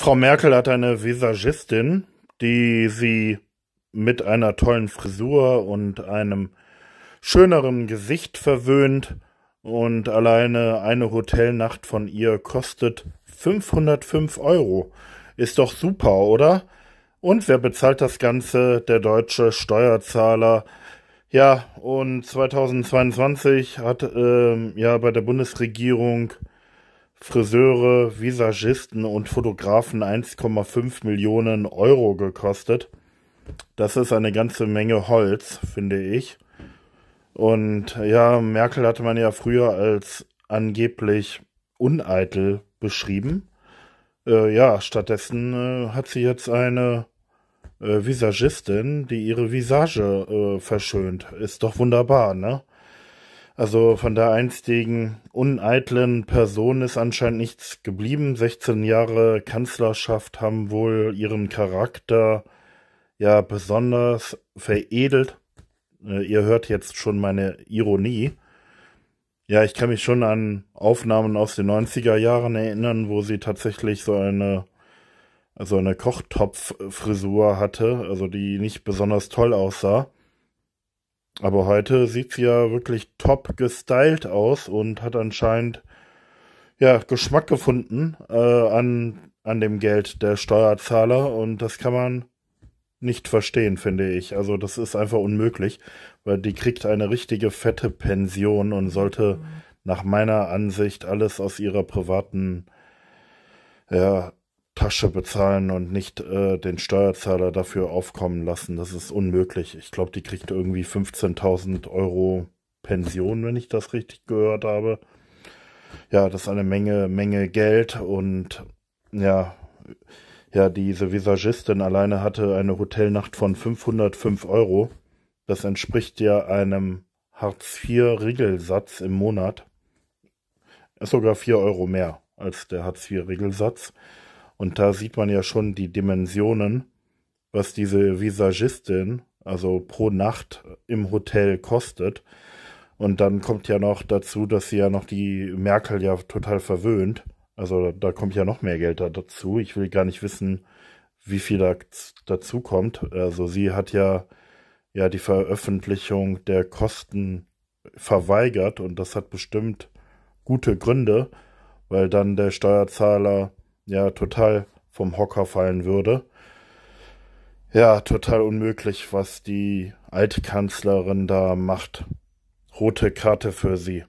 Frau Merkel hat eine Visagistin, die sie mit einer tollen Frisur und einem schöneren Gesicht verwöhnt und alleine eine Hotelnacht von ihr kostet 505 Euro. Ist doch super, oder? Und wer bezahlt das Ganze? Der deutsche Steuerzahler. Ja, und 2022 hat ähm, ja bei der Bundesregierung Friseure, Visagisten und Fotografen 1,5 Millionen Euro gekostet. Das ist eine ganze Menge Holz, finde ich. Und ja, Merkel hatte man ja früher als angeblich uneitel beschrieben. Äh, ja, stattdessen äh, hat sie jetzt eine äh, Visagistin, die ihre Visage äh, verschönt. Ist doch wunderbar, ne? Also von der einstigen uneitlen Person ist anscheinend nichts geblieben. 16 Jahre Kanzlerschaft haben wohl ihren Charakter ja besonders veredelt. Äh, ihr hört jetzt schon meine Ironie. Ja, ich kann mich schon an Aufnahmen aus den 90er Jahren erinnern, wo sie tatsächlich so eine so eine Kochtopffrisur hatte, also die nicht besonders toll aussah. Aber heute sieht sie ja wirklich top gestylt aus und hat anscheinend ja, Geschmack gefunden äh, an, an dem Geld der Steuerzahler und das kann man nicht verstehen, finde ich. Also das ist einfach unmöglich, weil die kriegt eine richtige fette Pension und sollte mhm. nach meiner Ansicht alles aus ihrer privaten ja, Tasche bezahlen und nicht äh, den Steuerzahler dafür aufkommen lassen. Das ist unmöglich. Ich glaube, die kriegt irgendwie 15.000 Euro Pension, wenn ich das richtig gehört habe. Ja, das ist eine Menge, Menge Geld und ja, ja, diese Visagistin alleine hatte eine Hotelnacht von 505 Euro. Das entspricht ja einem Hartz-IV-Regelsatz im Monat. Ist sogar 4 Euro mehr als der Hartz-IV-Regelsatz. Und da sieht man ja schon die Dimensionen, was diese Visagistin, also pro Nacht im Hotel kostet. Und dann kommt ja noch dazu, dass sie ja noch die Merkel ja total verwöhnt. Also da kommt ja noch mehr Geld dazu. Ich will gar nicht wissen, wie viel da dazu kommt. Also sie hat ja ja die Veröffentlichung der Kosten verweigert und das hat bestimmt gute Gründe, weil dann der Steuerzahler ja total vom Hocker fallen würde. Ja, total unmöglich, was die Altkanzlerin da macht. Rote Karte für sie.